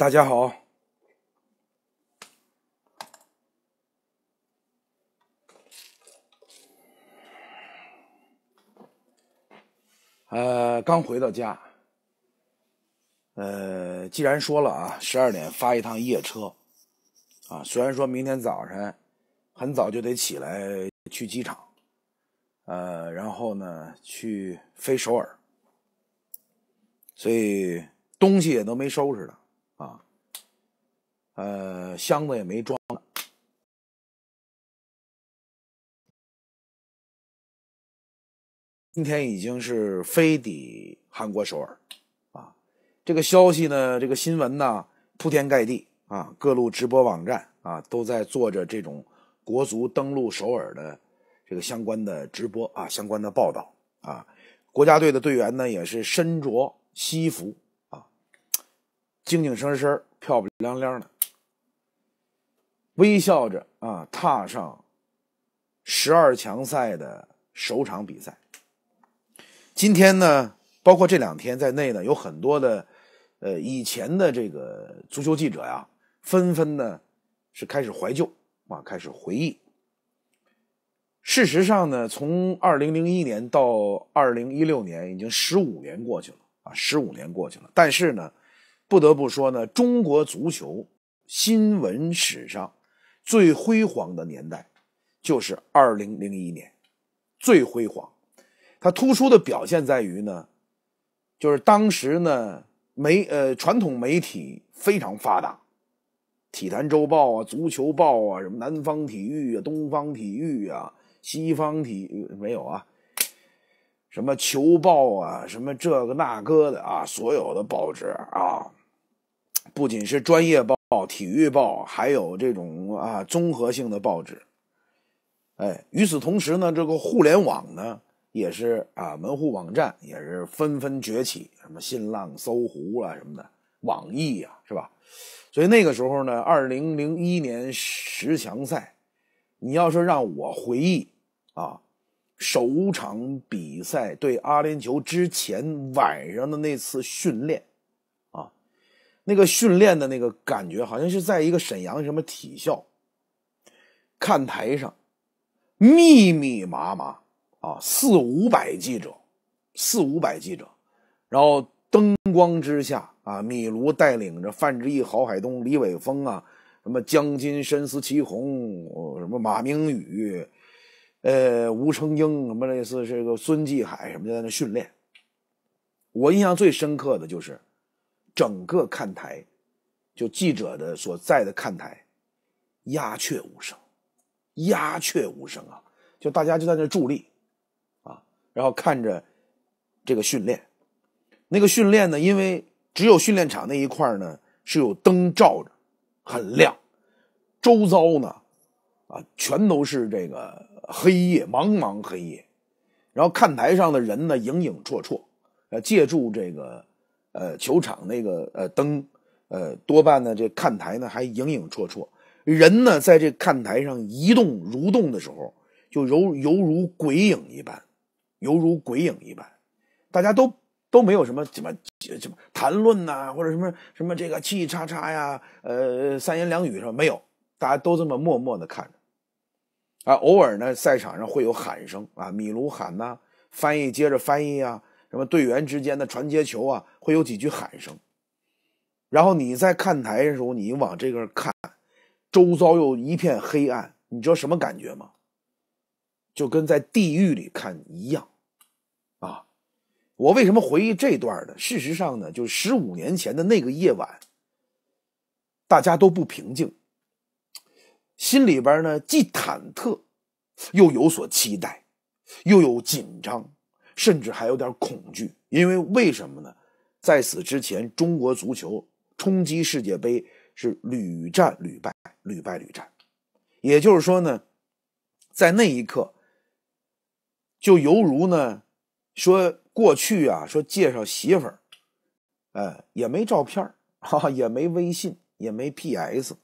大家好，呃，刚回到家，呃，既然说了啊，十二点发一趟夜车，啊，虽然说明天早晨很早就得起来去机场，呃，然后呢去飞首尔，所以东西也都没收拾了。啊，呃，箱子也没装。今天已经是飞抵韩国首尔啊，这个消息呢，这个新闻呢，铺天盖地啊，各路直播网站啊都在做着这种国足登陆首尔的这个相关的直播啊，相关的报道啊，国家队的队员呢也是身着西服。精精神神儿、漂漂亮亮的，微笑着啊，踏上十二强赛的首场比赛。今天呢，包括这两天在内呢，有很多的，呃，以前的这个足球记者呀，纷纷呢是开始怀旧啊，开始回忆。事实上呢，从二零零一年到二零一六年，已经十五年过去了啊，十五年过去了。但是呢。不得不说呢，中国足球新闻史上最辉煌的年代就是二零零一年，最辉煌。它突出的表现在于呢，就是当时呢媒呃传统媒体非常发达，《体坛周报》啊，《足球报》啊，什么《南方体育》啊，《东方体育》啊，《西方体》没有啊，什么《球报》啊，什么这个那个的啊，所有的报纸啊。不仅是专业报、体育报，还有这种啊综合性的报纸。哎，与此同时呢，这个互联网呢也是啊门户网站也是纷纷崛起，什么新浪、搜狐啊什么的，网易呀，是吧？所以那个时候呢，二零零一年十强赛，你要是让我回忆啊，首场比赛对阿联酋之前晚上的那次训练。那个训练的那个感觉，好像是在一个沈阳什么体校，看台上，密密麻麻啊，四五百记者，四五百记者，然后灯光之下啊，米卢带领着范志毅、郝海东、李伟峰啊，什么江津、深思、齐宏，什么马明宇，呃，吴成英，什么类似这个孙继海，什么就在那训练。我印象最深刻的就是。整个看台，就记者的所在的看台，鸦雀无声，鸦雀无声啊！就大家就在那伫立，啊，然后看着这个训练，那个训练呢，因为只有训练场那一块呢是有灯照着，很亮，周遭呢，啊，全都是这个黑夜，茫茫黑夜，然后看台上的人呢，影影绰绰，呃，借助这个。呃，球场那个呃灯，呃多半呢这看台呢还影影绰绰，人呢在这看台上移动蠕动的时候，就犹犹如鬼影一般，犹如鬼影一般，大家都都没有什么什么什么谈论呐，或者什么什么这个七七叉叉呀，呃三言两语什么没有，大家都这么默默的看着，啊偶尔呢赛场上会有喊声啊，米卢喊呐，翻译接着翻译啊。什么队员之间的传接球啊，会有几句喊声，然后你在看台的时候，你往这个看，周遭又一片黑暗，你知道什么感觉吗？就跟在地狱里看一样，啊！我为什么回忆这段呢？事实上呢，就是十五年前的那个夜晚，大家都不平静，心里边呢既忐忑，又有所期待，又有紧张。甚至还有点恐惧，因为为什么呢？在此之前，中国足球冲击世界杯是屡战屡败，屡败屡战。也就是说呢，在那一刻，就犹如呢，说过去啊，说介绍媳妇儿，哎，也没照片儿，也没微信，也没 PS，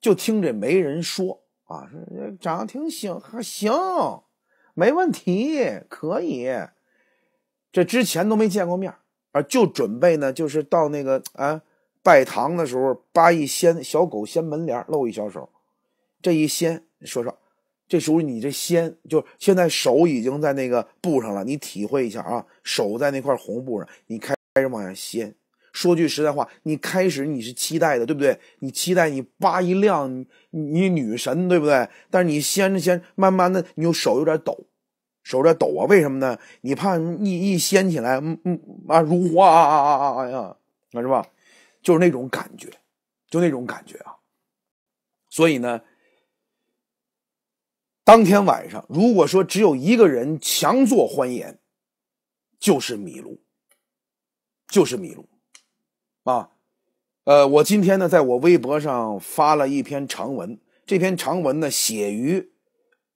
就听这媒人说啊，说长得挺行，还行。没问题，可以。这之前都没见过面儿啊，就准备呢，就是到那个啊拜堂的时候，扒一掀，小狗掀门帘，露一小手。这一掀，你说说，这时候你这掀，就现在手已经在那个布上了，你体会一下啊，手在那块红布上，你开始往下掀。说句实在话，你开始你是期待的，对不对？你期待你扒一亮，你你女神，对不对？但是你掀着掀，慢慢的，你手有点抖，手在抖啊，为什么呢？你怕一一掀起来，嗯嗯啊，如花啊啊啊呀，那是吧？就是那种感觉，就那种感觉啊。所以呢，当天晚上，如果说只有一个人强作欢颜，就是麋鹿，就是麋鹿。啊，呃，我今天呢，在我微博上发了一篇长文。这篇长文呢，写于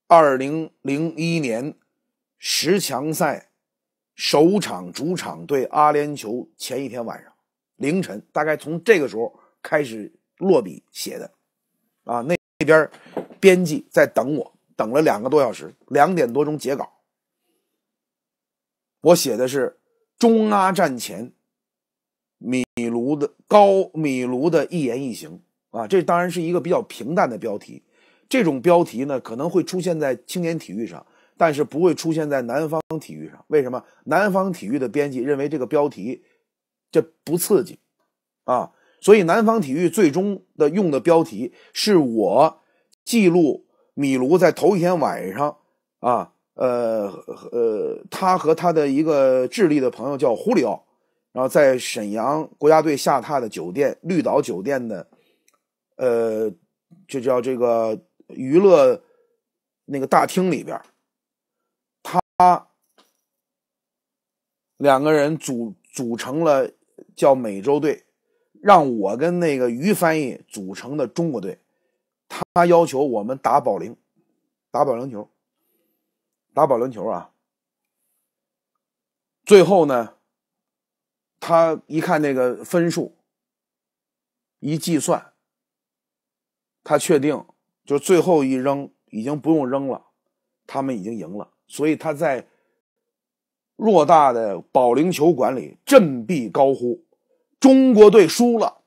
二零零一年十强赛首场主场对阿联酋前一天晚上凌晨，大概从这个时候开始落笔写的。啊，那那边编辑在等我，等了两个多小时，两点多钟截稿。我写的是中阿战前。高米卢的一言一行啊，这当然是一个比较平淡的标题。这种标题呢，可能会出现在青年体育上，但是不会出现在南方体育上。为什么？南方体育的编辑认为这个标题这不刺激啊，所以南方体育最终的用的标题是我记录米卢在头一天晚上啊，呃呃，他和他的一个智利的朋友叫胡里奥。然后在沈阳国家队下榻的酒店绿岛酒店的，呃，就叫这个娱乐那个大厅里边，他两个人组组成了叫美洲队，让我跟那个于翻译组成的中国队，他要求我们打保龄，打保龄球，打保龄球啊，最后呢。他一看那个分数，一计算，他确定就最后一扔已经不用扔了，他们已经赢了，所以他在偌大的保龄球馆里振臂高呼：“中国队输了！”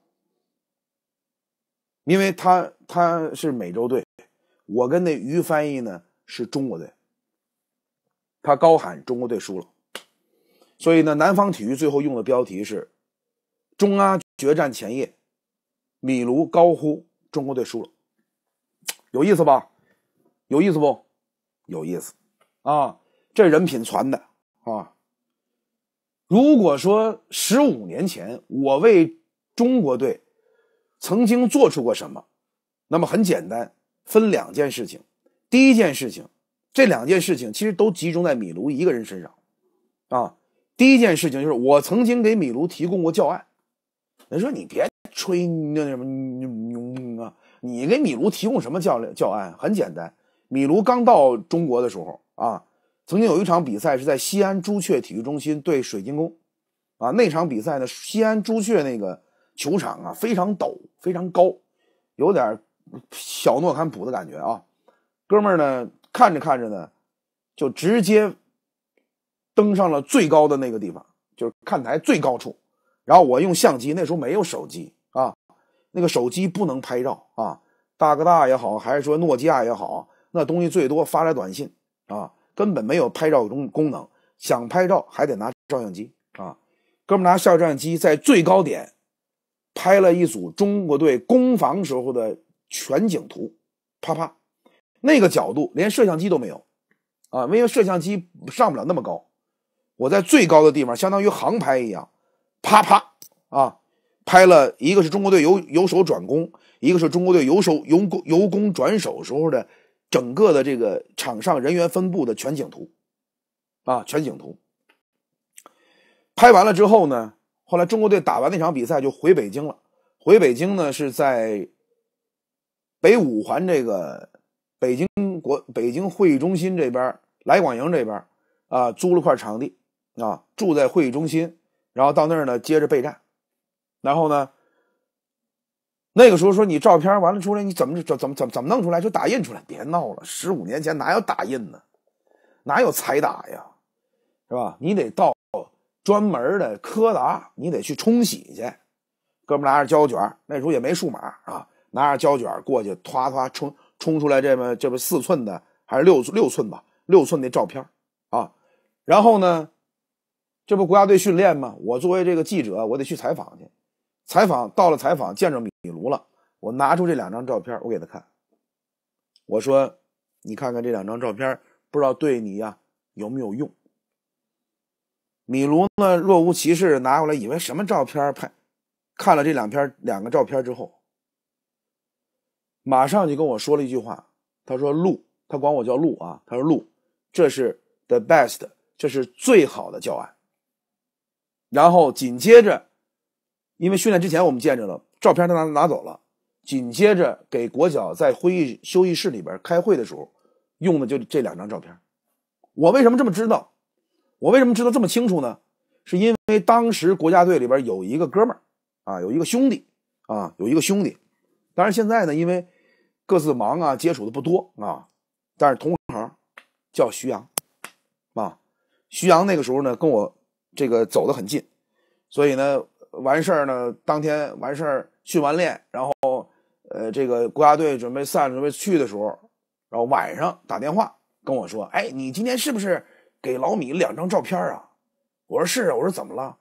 因为他他是美洲队，我跟那于翻译呢是中国队，他高喊：“中国队输了！”所以呢，南方体育最后用的标题是“中阿决战前夜，米卢高呼中国队输了”，有意思吧？有意思不？有意思啊！这人品传的啊！如果说十五年前我为中国队曾经做出过什么，那么很简单，分两件事情。第一件事情，这两件事情其实都集中在米卢一个人身上啊。第一件事情就是，我曾经给米卢提供过教案。人说你别吹那什么啊，你给米卢提供什么教教案？很简单，米卢刚到中国的时候啊，曾经有一场比赛是在西安朱雀体育中心对水晶宫，啊，那场比赛呢，西安朱雀那个球场啊非常陡，非常高，有点小诺坎普的感觉啊。哥们儿呢，看着看着呢，就直接。登上了最高的那个地方，就是看台最高处，然后我用相机，那时候没有手机啊，那个手机不能拍照啊，大哥大也好，还是说诺基亚也好，那东西最多发来短信啊，根本没有拍照功功能，想拍照还得拿照相机啊，哥们拿照相机在最高点拍了一组中国队攻防时候的全景图，啪啪，那个角度连摄像机都没有啊，因为摄像机上不了那么高。我在最高的地方，相当于航拍一样，啪啪，啊，拍了一个是中国队由由守转攻，一个是中国队由守由攻由攻转守时候的整个的这个场上人员分布的全景图，啊，全景图。拍完了之后呢，后来中国队打完那场比赛就回北京了，回北京呢是在北五环这个北京国北京会议中心这边，来广营这边啊租了块场地。啊，住在会议中心，然后到那儿呢，接着备战，然后呢，那个时候说你照片完了出来，你怎么怎怎么怎么怎么弄出来？就打印出来？别闹了，十五年前哪有打印呢？哪有彩打呀？是吧？你得到专门的柯达，你得去冲洗去，哥们拿着胶卷，那时候也没数码啊，拿着胶卷过去，唰唰冲冲出来这么这么四寸的还是六六寸吧？六寸的照片啊，然后呢？这不国家队训练吗？我作为这个记者，我得去采访去。采访到了，采访见着米卢了，我拿出这两张照片，我给他看。我说：“你看看这两张照片，不知道对你呀有没有用。”米卢呢若无其事拿过来，以为什么照片拍？看了这两片两个照片之后，马上就跟我说了一句话。他说：“路，他管我叫路啊。”他说：“路，这是 the best，这是最好的教案。”然后紧接着，因为训练之前我们见着了照片，他拿拿走了。紧接着给国脚在会议休息室里边开会的时候，用的就这两张照片。我为什么这么知道？我为什么知道这么清楚呢？是因为当时国家队里边有一个哥们儿啊，有一个兄弟啊，有一个兄弟。当然现在呢，因为各自忙啊，接触的不多啊，但是同行叫徐阳啊。徐阳那个时候呢，跟我。这个走得很近，所以呢，完事儿呢，当天完事儿训完练，然后，呃，这个国家队准备散，准备去的时候，然后晚上打电话跟我说：“哎，你今天是不是给老米两张照片啊？”我说：“是。”啊。”我说：“怎么了？”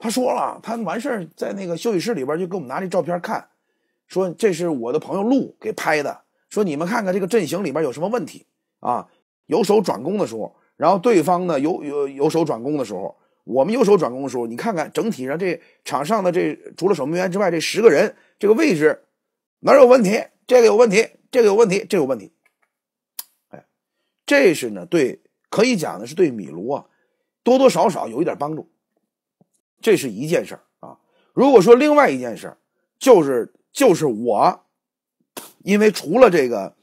他说了：“他完事儿在那个休息室里边，就给我们拿这照片看，说这是我的朋友路给拍的，说你们看看这个阵型里边有什么问题啊？由守转攻的时候，然后对方呢由由由守转攻的时候。”我们右手转攻的时候，你看看整体上这场上的这除了守门员之外，这十个人这个位置哪有问题？这个有问题，这个有问题，这有问题。哎，这是呢对可以讲的是对米卢啊，多多少少有一点帮助。这是一件事儿啊。如果说另外一件事儿，就是就是我，因为除了这个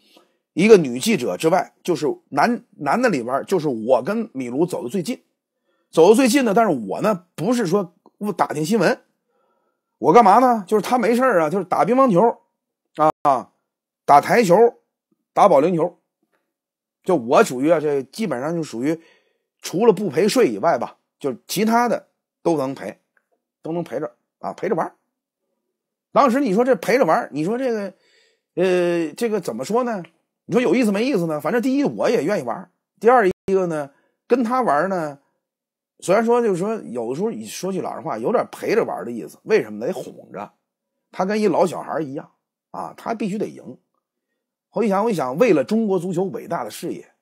一个女记者之外，就是男男的里边，就是我跟米卢走的最近。走的最近的，但是我呢不是说打听新闻，我干嘛呢？就是他没事啊，就是打乒乓球，啊打台球，打保龄球，就我属于啊，这基本上就属于，除了不陪睡以外吧，就其他的都能陪，都能陪着啊，陪着玩。当时你说这陪着玩，你说这个，呃，这个怎么说呢？你说有意思没意思呢？反正第一我也愿意玩，第二一个呢跟他玩呢。虽然说，就是说，有的时候你说句老实话，有点陪着玩的意思。为什么？得哄着他，跟一老小孩一样啊！他必须得赢。我一想，我一想，为了中国足球伟大的事业，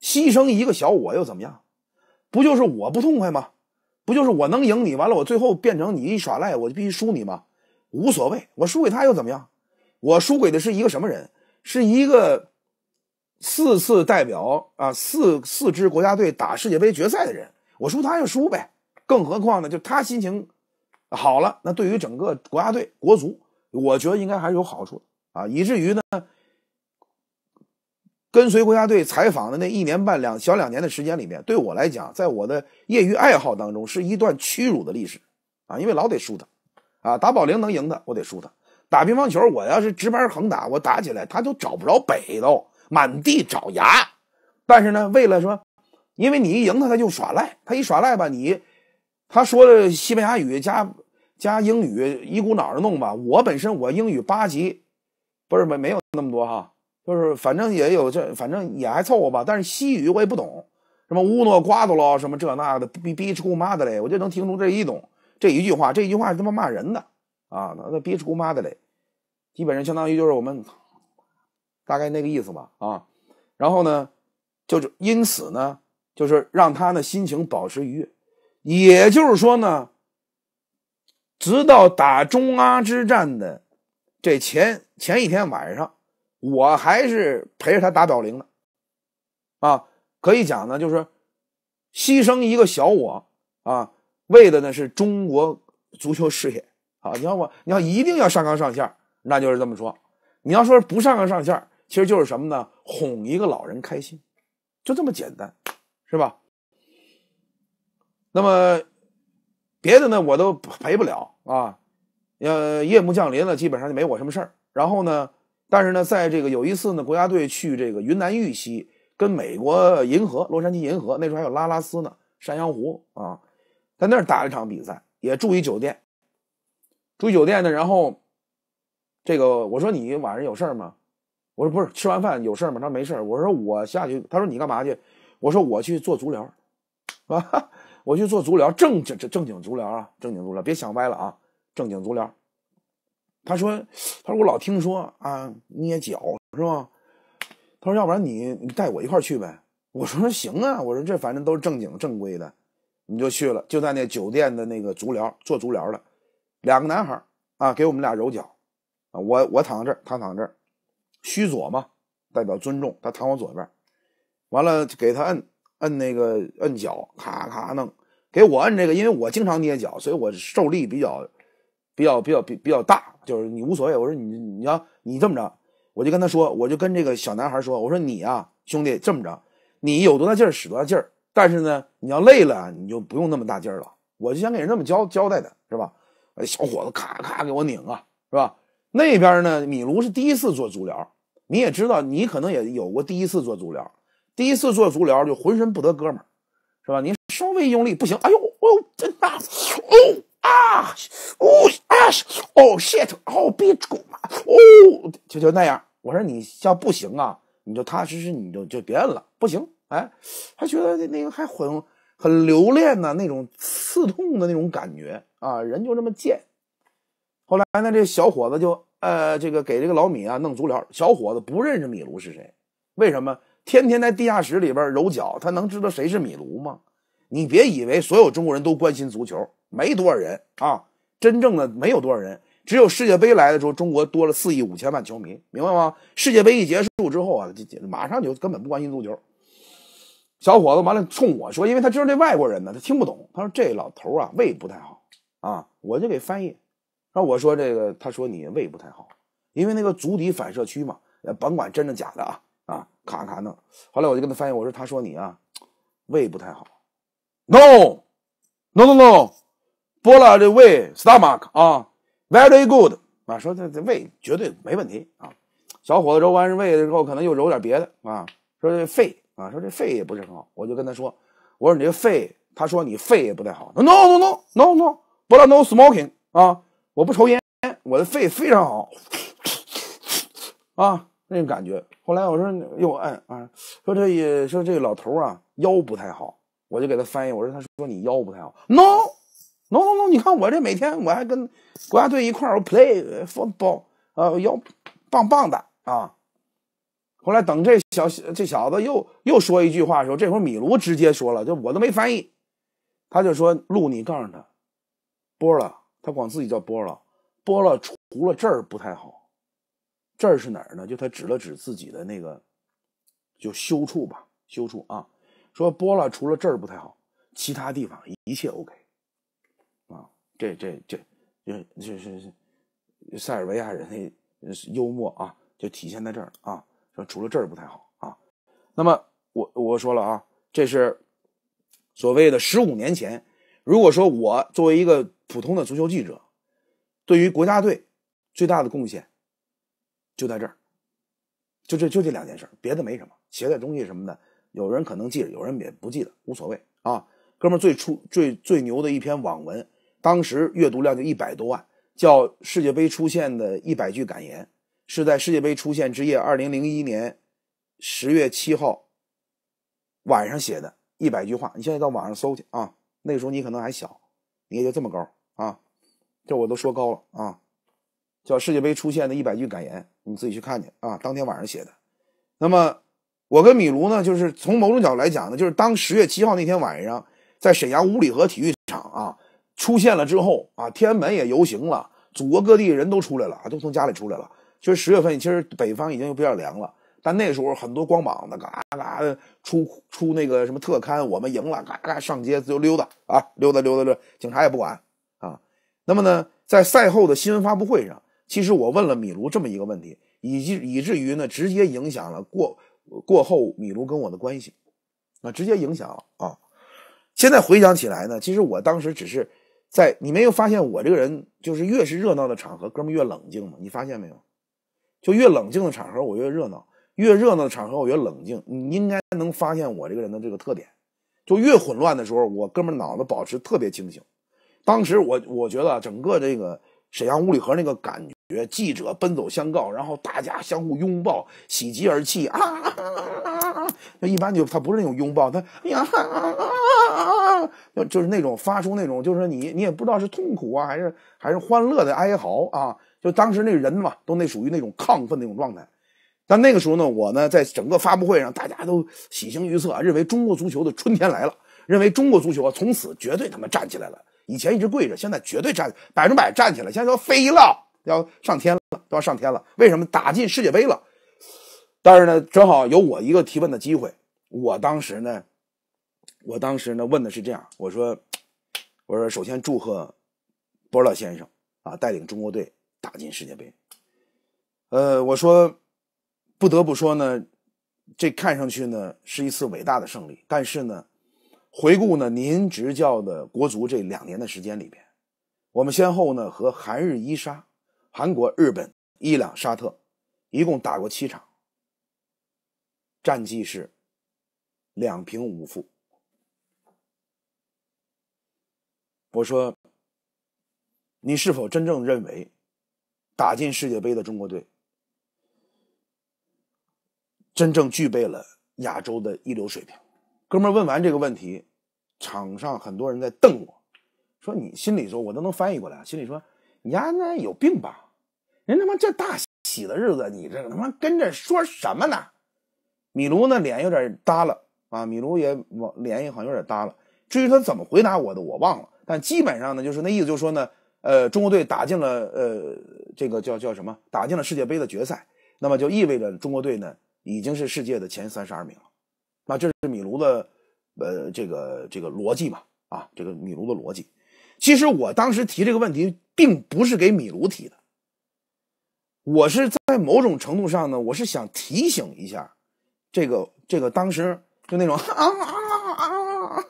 牺牲一个小我又怎么样？不就是我不痛快吗？不就是我能赢你，完了我最后变成你一耍赖，我就必须输你吗？无所谓，我输给他又怎么样？我输给的是一个什么人？是一个四次代表啊四四支国家队打世界杯决赛的人。我输他就输呗，更何况呢？就他心情好了，那对于整个国家队、国足，我觉得应该还是有好处的啊。以至于呢，跟随国家队采访的那一年半两小两年的时间里面，对我来讲，在我的业余爱好当中，是一段屈辱的历史啊。因为老得输他，啊，打保龄能赢他，我得输他；打乒乓球，我要是直板横打，我打起来他就找不着北，都满地找牙。但是呢，为了说。因为你一赢他，他就耍赖；他一耍赖吧，你他说的西班牙语加加英语一股脑的弄吧。我本身我英语八级，不是没没有那么多哈，就是反正也有这，反正也还凑合吧。但是西语我也不懂，什么乌诺瓜多咯，什么这那的，逼逼出妈的嘞，我就能听出这一种这一句话，这一句话是他妈骂人的啊，那逼出妈的嘞，基本上相当于就是我们大概那个意思吧啊。然后呢，就是因此呢。就是让他呢心情保持愉悦，也就是说呢，直到打中阿之战的这前前一天晚上，我还是陪着他打表龄的，啊，可以讲呢，就是牺牲一个小我啊，为的呢是中国足球事业啊。你要我，你要一定要上纲上线那就是这么说；你要说不上纲上线其实就是什么呢？哄一个老人开心，就这么简单。是吧？那么别的呢，我都赔不了啊。呃，夜幕降临了，基本上就没我什么事儿。然后呢，但是呢，在这个有一次呢，国家队去这个云南玉溪跟美国银河、洛杉矶银河，那时候还有拉拉斯呢，山羊湖啊，在那儿打了一场比赛，也住一酒店。住酒店呢，然后这个我说你晚上有事儿吗？我说不是，吃完饭有事儿吗？他说没事儿。我说我下去。他说你干嘛去？我说我去做足疗，啊，我去做足疗，正正正正经足疗啊，正经足疗，别想歪了啊，正经足疗。他说，他说我老听说啊，捏脚是吧？他说，要不然你你带我一块去呗？我说行啊，我说这反正都是正经正规的，你就去了。就在那酒店的那个足疗做足疗的，两个男孩啊，给我们俩揉脚啊，我我躺这儿躺躺这儿，虚左嘛，代表尊重，他躺我左边。完了，给他摁摁那个摁脚，咔咔弄。给我摁这个，因为我经常捏脚，所以我受力比较比较比较比比较大。就是你无所谓，我说你你要你这么着，我就跟他说，我就跟这个小男孩说，我说你啊，兄弟，这么着，你有多大劲使多大劲儿，但是呢，你要累了你就不用那么大劲儿了。我就想给人这么交交代的是吧？小伙子，咔咔给我拧啊，是吧？那边呢，米卢是第一次做足疗，你也知道，你可能也有过第一次做足疗。第一次做足疗就浑身不得哥们儿，是吧？您稍微用力不行，哎呦，哦，呦，真大，哦啊，哦啊，哦 shit，哦别抽哦，就就那样。我说你要不行啊，你就踏踏实实，你就就别摁了，不行。哎，还觉得那个还很很留恋呢，那种刺痛的那种感觉啊，人就这么贱。后来呢，这小伙子就呃，这个给这个老米啊弄足疗。小伙子不认识米卢是谁，为什么？天天在地下室里边揉脚，他能知道谁是米卢吗？你别以为所有中国人都关心足球，没多少人啊，真正的没有多少人。只有世界杯来的时候，中国多了四亿五千万球迷，明白吗？世界杯一结束之后啊，马上就根本不关心足球。小伙子完了冲我说，因为他知道那外国人呢，他听不懂。他说这老头啊，胃不太好啊，我就给翻译。那我说这个，他说你胃不太好，因为那个足底反射区嘛，甭管真的假的啊。啊，卡卡弄。后来我就跟他翻译，我说：“他说你啊，胃不太好。” No，no，no，no，不了这胃，stomach 啊，very good 啊，说这这胃绝对没问题啊。小伙子揉完胃之后，可能又揉点别的啊，说这肺啊，说这肺也不是很好。我就跟他说：“我说你这肺，他说你肺也不太好。” No，no，no，no，no，不了 no smoking 啊，我不抽烟，我的肺非常好 啊。那种感觉，后来我说又按啊，说这也说这老头啊腰不太好，我就给他翻译。我说他说你腰不太好，no no no no，你看我这每天我还跟国家队一块儿 play football，呃腰棒棒的啊。后来等这小这小子又又说一句话的时候，这会儿米卢直接说了，就我都没翻译，他就说路你告诉他，波了，他光自己叫波了，波了除了这儿不太好。这儿是哪儿呢？就他指了指自己的那个，就羞处吧，羞处啊，说波拉除了这儿不太好，其他地方一切 OK，啊，这这这这这是塞尔维亚人的幽默啊，就体现在这儿啊，说除了这儿不太好啊。那么我我说了啊，这是所谓的十五年前，如果说我作为一个普通的足球记者，对于国家队最大的贡献。就在这儿，就这就这两件事别的没什么。携带东西什么的，有人可能记着，有人也不记得，无所谓啊。哥们儿最初最最牛的一篇网文，当时阅读量就一百多万，叫《世界杯出现的一百句感言》，是在世界杯出现之夜，二零零一年十月七号晚上写的。一百句话，你现在到网上搜去啊。那个时候你可能还小，你也就这么高啊，这我都说高了啊。叫《世界杯出现的一百句感言》。你自己去看去啊，当天晚上写的。那么，我跟米卢呢，就是从某种角度来讲呢，就是当十月七号那天晚上，在沈阳五里河体育场啊出现了之后啊，天安门也游行了，祖国各地人都出来了，都从家里出来了。其实十月份其实北方已经比较凉了，但那时候很多光膀子嘎嘎的出出那个什么特刊，我们赢了嘎嘎上街由溜达啊溜达溜达溜，警察也不管啊。那么呢，在赛后的新闻发布会上。其实我问了米卢这么一个问题，以及以至于呢，直接影响了过过后米卢跟我的关系，啊，直接影响了啊。现在回想起来呢，其实我当时只是在你没有发现我这个人，就是越是热闹的场合，哥们越冷静嘛，你发现没有？就越冷静的场合我越热闹，越热闹的场合我越冷静。你应该能发现我这个人的这个特点，就越混乱的时候，我哥们脑子保持特别清醒。当时我我觉得整个这个沈阳物理河那个感觉。记者奔走相告，然后大家相互拥抱，喜极而泣啊！那一般就他不是那种拥抱，他呀啊啊啊啊啊，就是那种发出那种就是你你也不知道是痛苦啊还是还是欢乐的哀嚎啊！就当时那人嘛都那属于那种亢奋那种状态。但那个时候呢，我呢在整个发布会上，大家都喜形于色，认为中国足球的春天来了，认为中国足球啊从此绝对他妈站起来了。以前一直跪着，现在绝对站，百分之百站起来，现在要飞了。要上天了，都要上天了。为什么打进世界杯了？但是呢，正好有我一个提问的机会。我当时呢，我当时呢问的是这样：我说，我说，首先祝贺波尔先生啊，带领中国队打进世界杯。呃，我说，不得不说呢，这看上去呢是一次伟大的胜利。但是呢，回顾呢您执教的国足这两年的时间里边，我们先后呢和韩日伊沙。韩国、日本、伊朗、沙特，一共打过七场，战绩是两平五负。我说，你是否真正认为打进世界杯的中国队真正具备了亚洲的一流水平？哥们问完这个问题，场上很多人在瞪我，说你心里说我都能翻译过来。心里说，你丫那有病吧？人他妈这大喜的日子，你这他妈跟着说什么呢？米卢呢，脸有点耷了啊。米卢也往脸也好像有点耷了。至于他怎么回答我的，我忘了。但基本上呢，就是那意思，就是说呢，呃，中国队打进了呃这个叫叫什么，打进了世界杯的决赛，那么就意味着中国队呢已经是世界的前三十二名了。那这是米卢的呃这个这个逻辑嘛？啊，这个米卢的逻辑。其实我当时提这个问题，并不是给米卢提的。我是在某种程度上呢，我是想提醒一下，这个这个当时就那种，啊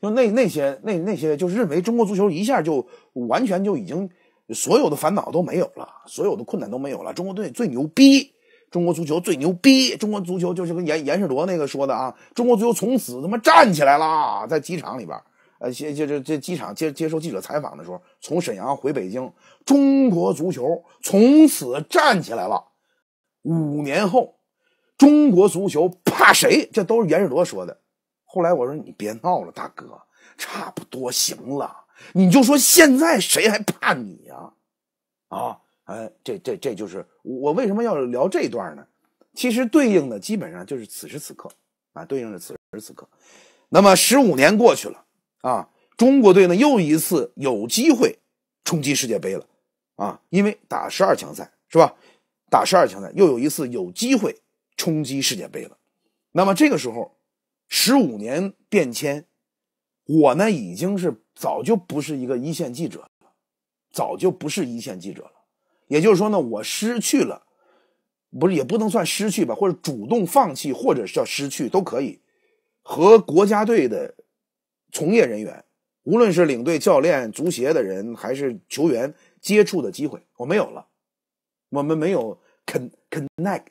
就那那些那那些就是认为中国足球一下就完全就已经所有的烦恼都没有了，所有的困难都没有了，中国队最牛逼，中国足球最牛逼，中国足球就是跟严严世铎那个说的啊，中国足球从此他妈站起来了，在机场里边。呃，接接这这机场接接受记者采访的时候，从沈阳回北京，中国足球从此站起来了。五年后，中国足球怕谁？这都是阎世铎说的。后来我说你别闹了，大哥，差不多行了，你就说现在谁还怕你啊？啊，哎，这这这就是我为什么要聊这段呢？其实对应的基本上就是此时此刻啊，对应的此时此刻。那么十五年过去了。啊，中国队呢又一次有机会冲击世界杯了，啊，因为打十二强赛是吧？打十二强赛又有一次有机会冲击世界杯了。那么这个时候，十五年变迁，我呢已经是早就不是一个一线记者了，早就不是一线记者了。也就是说呢，我失去了，不是也不能算失去吧，或者主动放弃，或者叫失去都可以，和国家队的。从业人员，无论是领队、教练、足协的人，还是球员，接触的机会我没有了。我们没有 con connect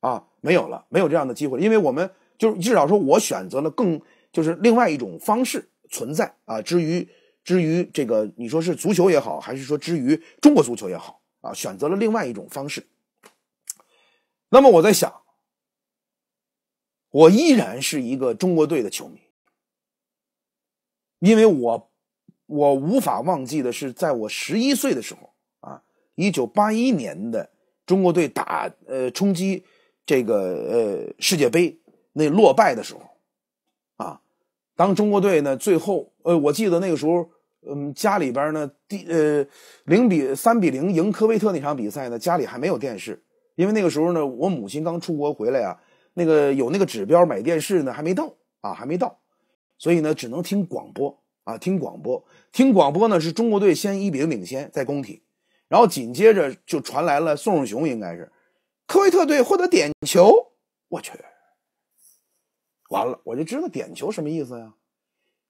啊，没有了，没有这样的机会。因为我们就是至少说，我选择了更就是另外一种方式存在啊。至于至于这个，你说是足球也好，还是说至于中国足球也好啊，选择了另外一种方式。那么我在想，我依然是一个中国队的球迷。因为我我无法忘记的是，在我十一岁的时候啊，一九八一年的中国队打呃冲击这个呃世界杯那落败的时候，啊，当中国队呢最后呃，我记得那个时候嗯家里边呢第呃零比三比零赢科威特那场比赛呢，家里还没有电视，因为那个时候呢我母亲刚出国回来啊，那个有那个指标买电视呢还没到啊还没到。所以呢，只能听广播啊，听广播，听广播呢是中国队先一比零领先在工体，然后紧接着就传来了宋世雄，应该是科威特队获得点球，我去，完了，我就知道点球什么意思呀，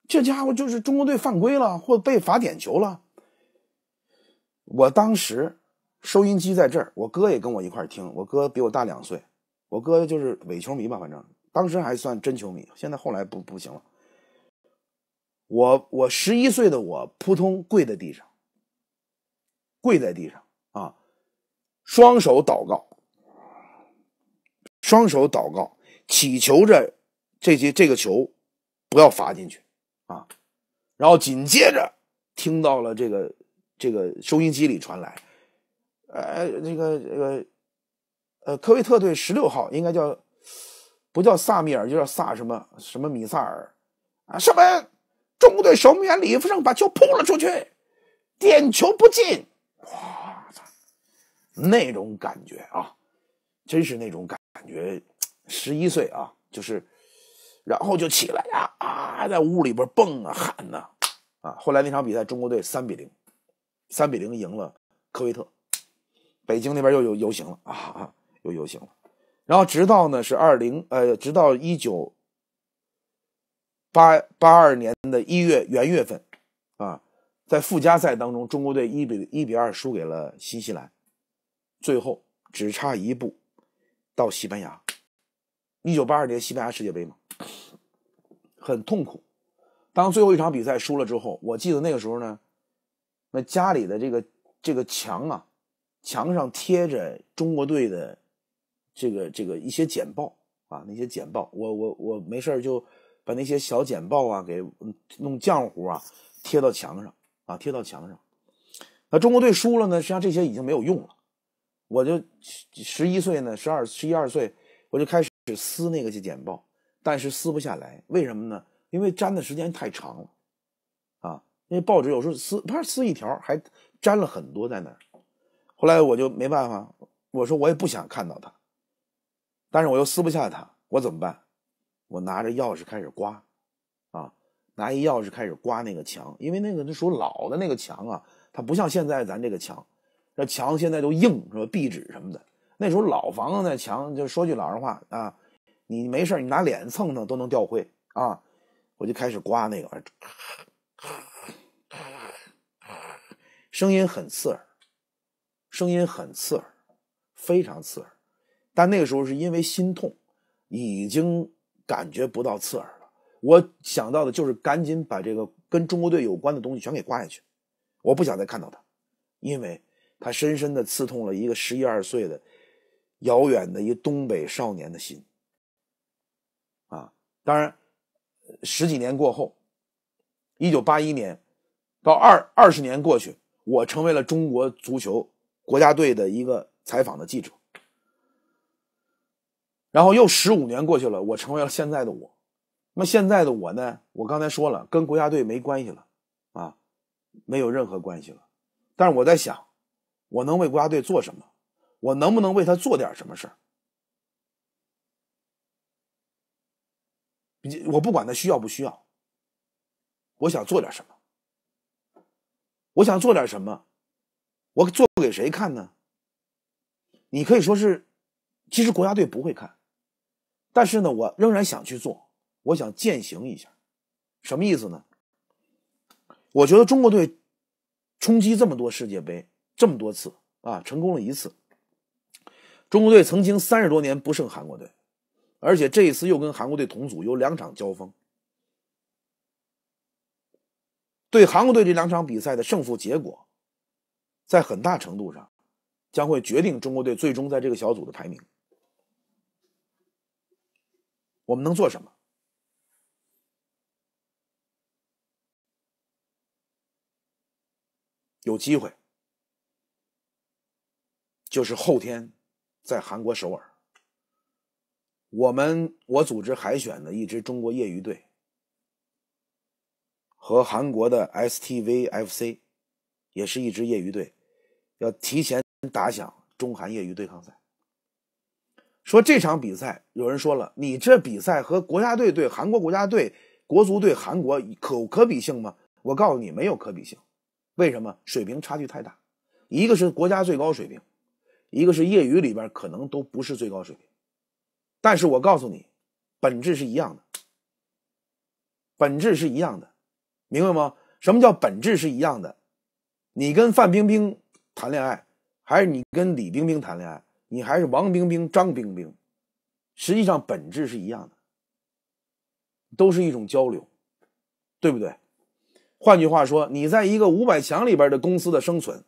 这家伙就是中国队犯规了或被罚点球了。我当时收音机在这儿，我哥也跟我一块听，我哥比我大两岁，我哥就是伪球迷吧，反正当时还算真球迷，现在后来不不行了。我我十一岁的我扑通跪在地上，跪在地上啊，双手祷告，双手祷告，祈求着这些这个球不要罚进去啊，然后紧接着听到了这个这个收音机里传来，呃，那个那个，呃，科威特队十六号应该叫不叫萨米尔就叫萨什么什么米萨尔啊，射门。中国队守门员李福胜把球扑了出去，点球不进，哇操！那种感觉啊，真是那种感觉。十一岁啊，就是，然后就起来呀啊，在屋里边蹦啊喊呐啊。后来那场比赛，中国队三比零，三比零赢了科威特。北京那边又有游行了啊，又游行了。然后直到呢是二零呃，直到一九。八八二年的一月元月份，啊，在附加赛当中，中国队一比一比二输给了新西兰，最后只差一步到西班牙。一九八二年西班牙世界杯嘛，很痛苦。当最后一场比赛输了之后，我记得那个时候呢，那家里的这个这个墙啊，墙上贴着中国队的这个这个一些简报啊，那些简报，我我我没事就。把那些小简报啊给弄浆糊啊贴到墙上啊贴到墙上。那中国队输了呢，实际上这些已经没有用了。我就十一岁呢，十二十一二岁，我就开始撕那个些简报，但是撕不下来。为什么呢？因为粘的时间太长了啊。那报纸有时候撕，啪撕一条，还粘了很多在那儿。后来我就没办法，我说我也不想看到它，但是我又撕不下它，我怎么办？我拿着钥匙开始刮，啊，拿一钥匙开始刮那个墙，因为那个那时候老的那个墙啊，它不像现在咱这个墙，这墙现在都硬是吧？壁纸什么的，那时候老房子那墙，就说句老实话啊，你没事你拿脸蹭蹭都能掉灰啊。我就开始刮那个，声音很刺耳，声音很刺耳，非常刺耳。但那个时候是因为心痛，已经。感觉不到刺耳了，我想到的就是赶紧把这个跟中国队有关的东西全给刮下去，我不想再看到他，因为他深深的刺痛了一个十一二岁的遥远的一个东北少年的心。啊，当然，十几年过后，一九八一年到二二十年过去，我成为了中国足球国家队的一个采访的记者。然后又十五年过去了，我成为了现在的我。那么现在的我呢？我刚才说了，跟国家队没关系了，啊，没有任何关系了。但是我在想，我能为国家队做什么？我能不能为他做点什么事儿？我不管他需要不需要，我想做点什么。我想做点什么？我做给谁看呢？你可以说是，其实国家队不会看。但是呢，我仍然想去做，我想践行一下，什么意思呢？我觉得中国队冲击这么多世界杯，这么多次啊，成功了一次。中国队曾经三十多年不胜韩国队，而且这一次又跟韩国队同组，有两场交锋。对韩国队这两场比赛的胜负结果，在很大程度上将会决定中国队最终在这个小组的排名。我们能做什么？有机会，就是后天在韩国首尔，我们我组织海选的一支中国业余队，和韩国的 STVFC 也是一支业余队，要提前打响中韩业余对抗赛。说这场比赛，有人说了，你这比赛和国家队对韩国国家队、国足对韩国可可比性吗？我告诉你，没有可比性。为什么？水平差距太大。一个是国家最高水平，一个是业余里边可能都不是最高水平。但是我告诉你，本质是一样的。本质是一样的，明白吗？什么叫本质是一样的？你跟范冰冰谈恋爱，还是你跟李冰冰谈恋爱？你还是王冰冰、张冰冰，实际上本质是一样的，都是一种交流，对不对？换句话说，你在一个五百强里边的公司的生存，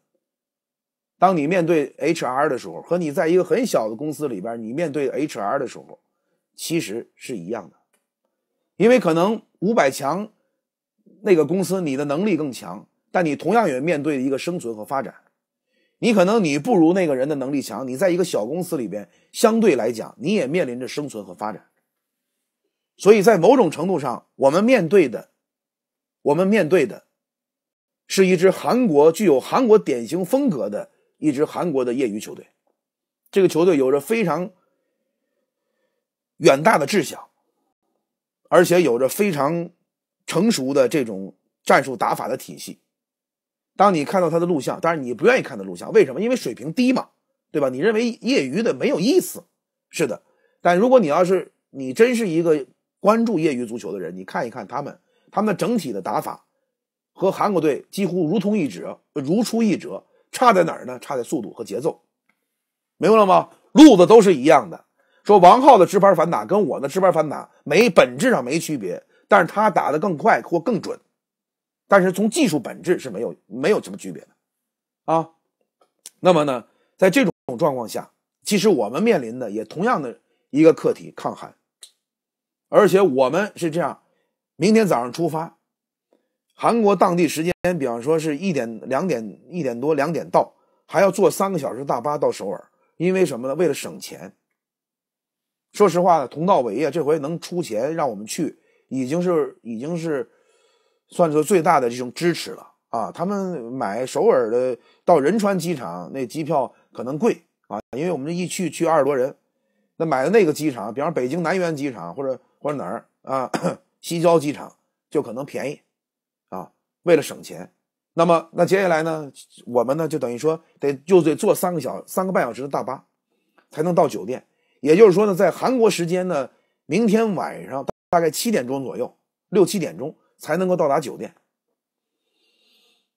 当你面对 HR 的时候，和你在一个很小的公司里边你面对 HR 的时候，其实是一样的，因为可能五百强那个公司你的能力更强，但你同样也面对一个生存和发展。你可能你不如那个人的能力强，你在一个小公司里边，相对来讲你也面临着生存和发展。所以在某种程度上，我们面对的，我们面对的，是一支韩国具有韩国典型风格的一支韩国的业余球队。这个球队有着非常远大的志向，而且有着非常成熟的这种战术打法的体系。当你看到他的录像，当然你不愿意看的录像，为什么？因为水平低嘛，对吧？你认为业余的没有意思，是的。但如果你要是你真是一个关注业余足球的人，你看一看他们，他们的整体的打法和韩国队几乎如同一辙，如出一辙。差在哪儿呢？差在速度和节奏，明白了吗？路子都是一样的。说王浩的直拍反打跟我的直拍反打没本质上没区别，但是他打得更快或更准。但是从技术本质是没有没有什么区别的，啊，那么呢，在这种状况下，其实我们面临的也同样的一个课题——抗寒，而且我们是这样：明天早上出发，韩国当地时间，比方说是一点、两点、一点多、两点到，还要坐三个小时大巴到首尔，因为什么呢？为了省钱。说实话呢，同道伟业这回能出钱让我们去，已经是已经是。算是最大的这种支持了啊！他们买首尔的到仁川机场那机票可能贵啊，因为我们一去去二十多人，那买的那个机场，比方北京南苑机场或者或者哪儿啊，西郊机场就可能便宜啊。为了省钱，那么那接下来呢，我们呢就等于说得就得坐三个小三个半小时的大巴才能到酒店。也就是说呢，在韩国时间呢，明天晚上大概七点钟左右，六七点钟。才能够到达酒店，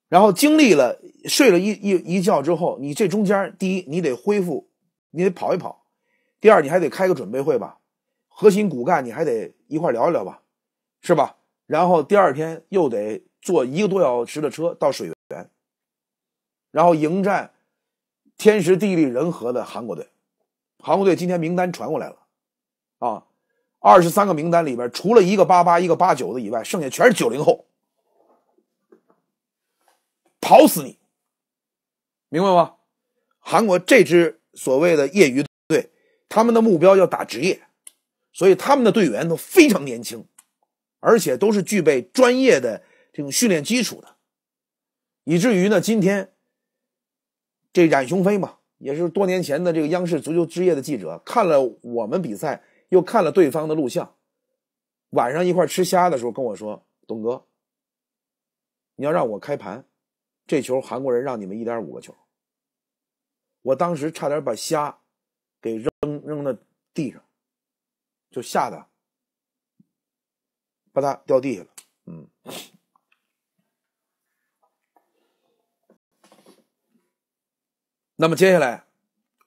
然后经历了睡了一一一觉之后，你这中间第一你得恢复，你得跑一跑；第二你还得开个准备会吧，核心骨干你还得一块聊一聊吧，是吧？然后第二天又得坐一个多小时的车到水源，然后迎战天时地利人和的韩国队。韩国队今天名单传过来了，啊。二十三个名单里边，除了一个八八、一个八九的以外，剩下全是九零后，跑死你！明白吗？韩国这支所谓的业余队，他们的目标要打职业，所以他们的队员都非常年轻，而且都是具备专业的这种训练基础的，以至于呢，今天这冉雄飞嘛，也是多年前的这个央视足球之夜的记者看了我们比赛。又看了对方的录像，晚上一块吃虾的时候跟我说：“董哥，你要让我开盘，这球韩国人让你们一点五个球。”我当时差点把虾给扔扔到地上，就吓得吧嗒掉地下了。嗯。那么接下来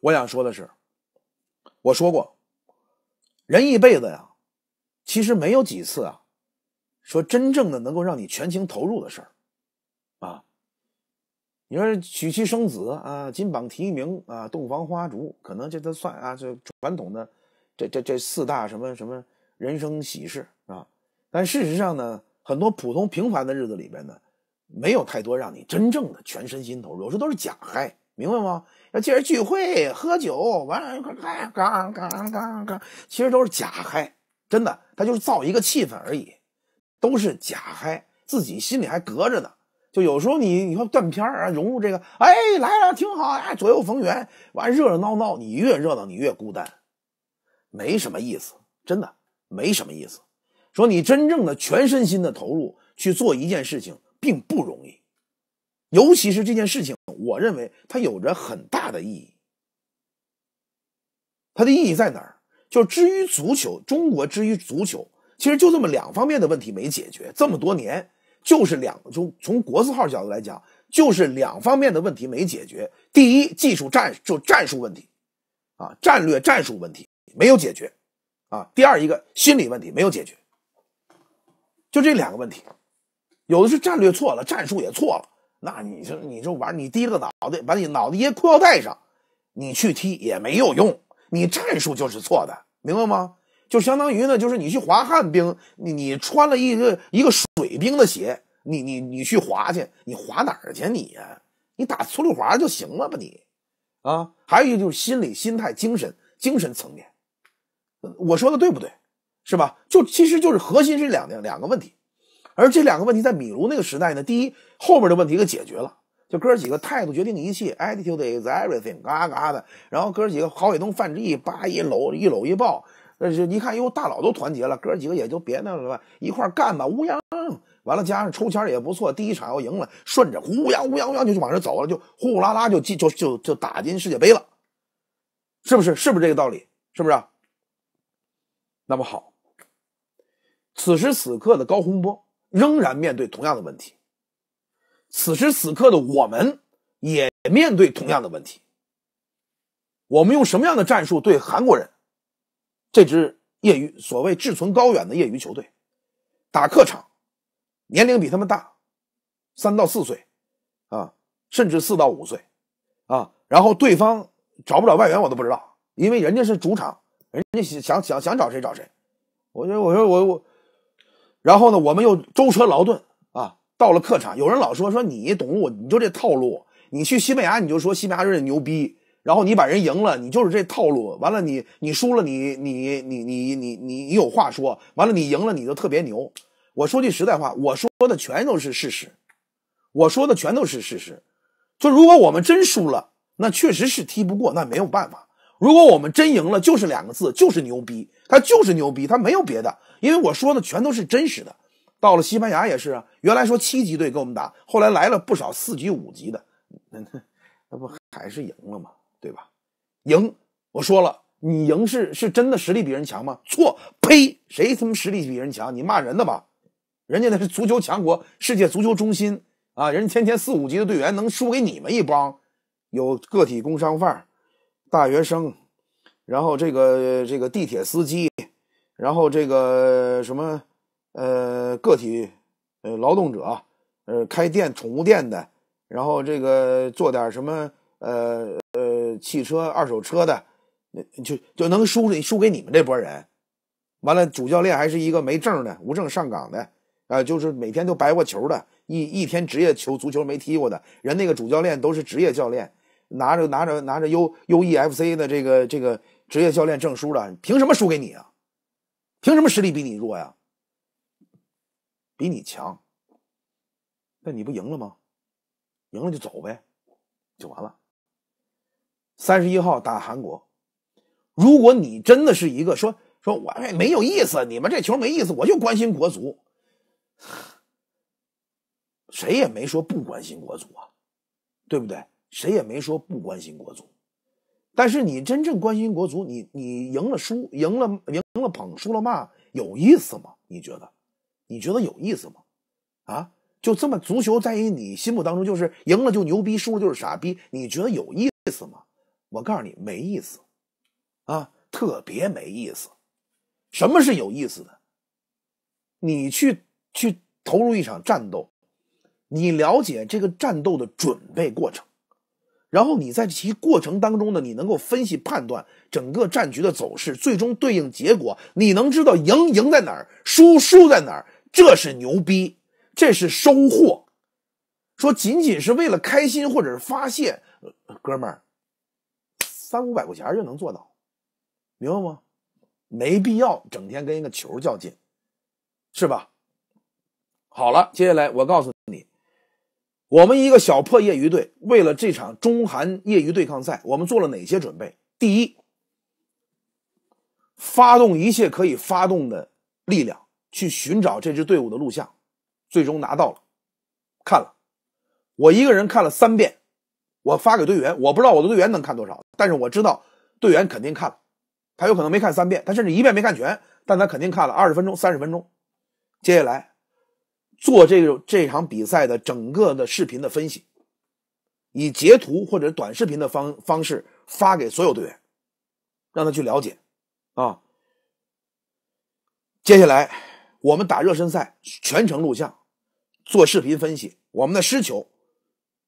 我想说的是，我说过。人一辈子呀，其实没有几次啊，说真正的能够让你全情投入的事儿，啊，你说娶妻生子啊，金榜题名啊，洞房花烛，可能这都算啊，这传统的这这这四大什么什么人生喜事啊。但事实上呢，很多普通平凡的日子里边呢，没有太多让你真正的全身心投入，有时都是假嗨。明白吗？要借着聚会喝酒，完了嗨，嘎嘎嘎嘎，其实都是假嗨，真的，他就是造一个气氛而已，都是假嗨，自己心里还隔着呢。就有时候你，你说断片儿啊，融入这个，哎，来了挺好，哎，左右逢源，完热热闹闹，你越热闹你越孤单，没什么意思，真的没什么意思。说你真正的全身心的投入去做一件事情，并不容易。尤其是这件事情，我认为它有着很大的意义。它的意义在哪儿？就至于足球，中国至于足球，其实就这么两方面的问题没解决。这么多年，就是两从从国字号角度来讲，就是两方面的问题没解决。第一，技术战就战术问题，啊，战略战术问题没有解决，啊，第二一个心理问题没有解决，就这两个问题，有的是战略错了，战术也错了。那你就你就玩，你低个脑袋，把你脑袋掖裤腰带上，你去踢也没有用，你战术就是错的，明白吗？就相当于呢，就是你去滑旱冰，你你穿了一个一个水冰的鞋，你你你去滑去，你滑哪儿去？你呀、你打粗溜滑就行了吧你？啊，还有一个就是心理心态精神精神层面，我说的对不对？是吧？就其实就是核心是两两个问题。而这两个问题在米卢那个时代呢，第一后面的问题给解决了，就哥几个态度决定一切，attitude is everything，嘎嘎的。然后哥几个郝伟东、范志毅，叭一搂一搂一抱，那就一看哟，大佬都团结了，哥几个也就别那什么，一块干吧，乌泱。完了加上抽签也不错，第一场要赢了，顺着乌泱乌泱乌泱就就往这走了，就呼呼啦啦就进就就就打进世界杯了，是不是？是不是这个道理？是不是？那么好，此时此刻的高洪波。仍然面对同样的问题，此时此刻的我们也面对同样的问题。我们用什么样的战术对韩国人，这支业余所谓志存高远的业余球队打客场，年龄比他们大三到四岁啊，甚至四到五岁啊，然后对方找不找外援我都不知道，因为人家是主场，人家想想想找谁找谁。我说，我说，我我。然后呢，我们又舟车劳顿啊，到了客场。有人老说说你懂我，你就这套路。你去西班牙，你就说西班牙人牛逼。然后你把人赢了，你就是这套路。完了，你你输了，你你你你你你你有话说。完了，你赢了，你就特别牛。我说句实在话，我说的全都是事实。我说的全都是事实。就如果我们真输了，那确实是踢不过，那没有办法。如果我们真赢了，就是两个字，就是牛逼。他就是牛逼，他没有别的，因为我说的全都是真实的。到了西班牙也是啊，原来说七级队跟我们打，后来来了不少四级、五级的，那那不还是赢了吗？对吧？赢，我说了，你赢是是真的实力比人强吗？错，呸，谁他妈实力比人强？你骂人的吧？人家那是足球强国，世界足球中心啊，人家天天四五级的队员能输给你们一帮有个体工商贩、大学生？然后这个这个地铁司机，然后这个什么呃个体呃劳动者呃开店宠物店的，然后这个做点什么呃呃汽车二手车的，就就能输输输给你们这波人。完了主教练还是一个没证的无证上岗的啊，就是每天都白过球的，一一天职业球足球没踢过的。人那个主教练都是职业教练，拿着拿着拿着 U U E F C 的这个这个。职业教练证书的，凭什么输给你啊？凭什么实力比你弱呀？比你强，那你不赢了吗？赢了就走呗，就完了。三十一号打韩国，如果你真的是一个说说我哎没有意思，你们这球没意思，我就关心国足。谁也没说不关心国足啊，对不对？谁也没说不关心国足。但是你真正关心国足，你你赢了输，赢了赢了捧，输了骂，有意思吗？你觉得？你觉得有意思吗？啊，就这么足球，在于你心目当中就是赢了就牛逼，输了就是傻逼，你觉得有意思吗？我告诉你，没意思，啊，特别没意思。什么是有意思的？你去去投入一场战斗，你了解这个战斗的准备过程。然后你在其过程当中呢，你能够分析判断整个战局的走势，最终对应结果，你能知道赢赢在哪儿，输输在哪儿，这是牛逼，这是收获。说仅仅是为了开心或者是发泄，哥们儿，三五百块钱就能做到，明白吗？没必要整天跟一个球较劲，是吧？好了，接下来我告诉你。我们一个小破业余队，为了这场中韩业余对抗赛，我们做了哪些准备？第一，发动一切可以发动的力量去寻找这支队伍的录像，最终拿到了，看了，我一个人看了三遍，我发给队员，我不知道我的队员能看多少，但是我知道队员肯定看了，他有可能没看三遍，他甚至一遍没看全，但他肯定看了二十分钟、三十分钟，接下来。做这个这场比赛的整个的视频的分析，以截图或者短视频的方方式发给所有队员，让他去了解。啊，接下来我们打热身赛，全程录像，做视频分析，我们的失球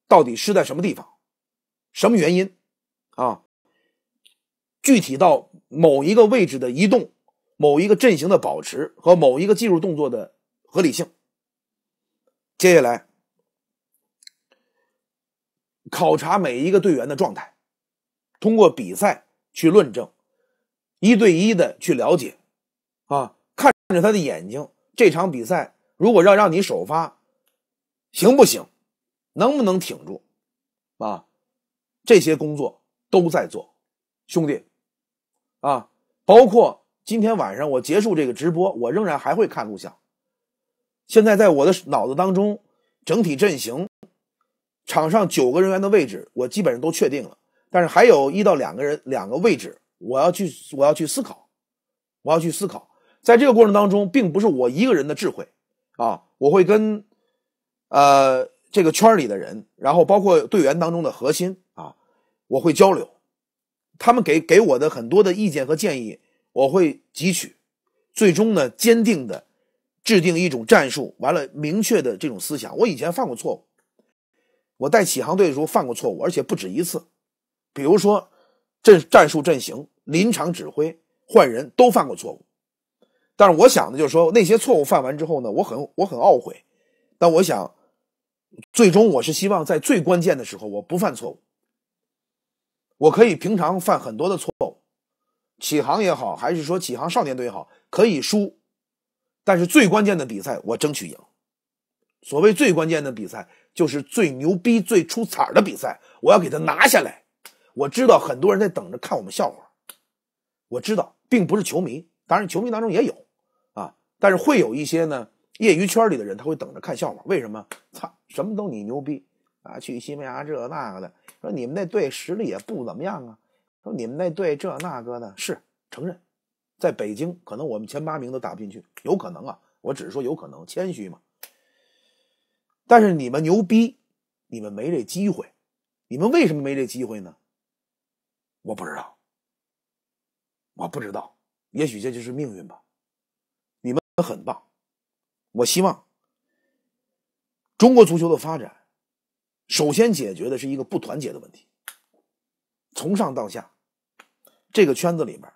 到底失在什么地方，什么原因？啊，具体到某一个位置的移动，某一个阵型的保持和某一个技术动作的合理性。接下来，考察每一个队员的状态，通过比赛去论证，一对一的去了解，啊，看着他的眼睛，这场比赛如果要让你首发，行不行？能不能挺住？啊，这些工作都在做，兄弟，啊，包括今天晚上我结束这个直播，我仍然还会看录像。现在在我的脑子当中，整体阵型，场上九个人员的位置，我基本上都确定了。但是还有一到两个人，两个位置，我要去，我要去思考，我要去思考。在这个过程当中，并不是我一个人的智慧，啊，我会跟，呃，这个圈里的人，然后包括队员当中的核心啊，我会交流，他们给给我的很多的意见和建议，我会汲取，最终呢，坚定的。制定一种战术，完了明确的这种思想。我以前犯过错误，我带启航队的时候犯过错误，而且不止一次。比如说阵战术阵型、临场指挥、换人都犯过错误。但是我想的就是说那些错误犯完之后呢，我很我很懊悔。但我想，最终我是希望在最关键的时候我不犯错误。我可以平常犯很多的错误，启航也好，还是说启航少年队也好，可以输。但是最关键的比赛，我争取赢。所谓最关键的比赛，就是最牛逼、最出彩的比赛，我要给他拿下来。我知道很多人在等着看我们笑话，我知道，并不是球迷，当然球迷当中也有啊，但是会有一些呢，业余圈里的人，他会等着看笑话。为什么？操，什么都你牛逼啊，去西班牙这那个的，说你们那队实力也不怎么样啊，说你们那队这那个的，是承认。在北京，可能我们前八名都打不进去，有可能啊。我只是说有可能，谦虚嘛。但是你们牛逼，你们没这机会，你们为什么没这机会呢？我不知道，我不知道，也许这就是命运吧。你们很棒，我希望中国足球的发展，首先解决的是一个不团结的问题。从上到下，这个圈子里边。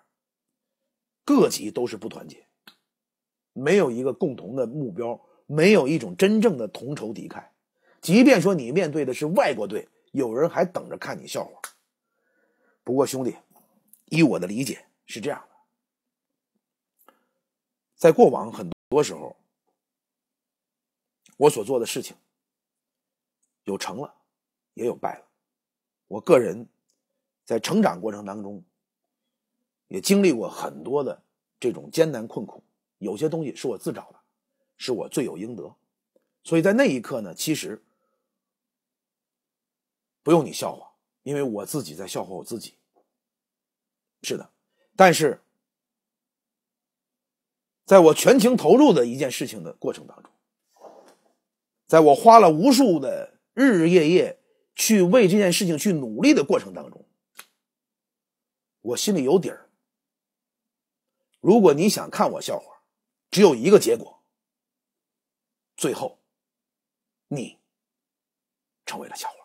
各级都是不团结，没有一个共同的目标，没有一种真正的同仇敌忾。即便说你面对的是外国队，有人还等着看你笑话。不过兄弟，依我的理解是这样的：在过往很多时候，我所做的事情有成了，也有败了。我个人在成长过程当中。也经历过很多的这种艰难困苦，有些东西是我自找的，是我罪有应得，所以在那一刻呢，其实不用你笑话，因为我自己在笑话我自己。是的，但是在我全情投入的一件事情的过程当中，在我花了无数的日日夜夜去为这件事情去努力的过程当中，我心里有底儿。如果你想看我笑话，只有一个结果。最后，你成为了笑话。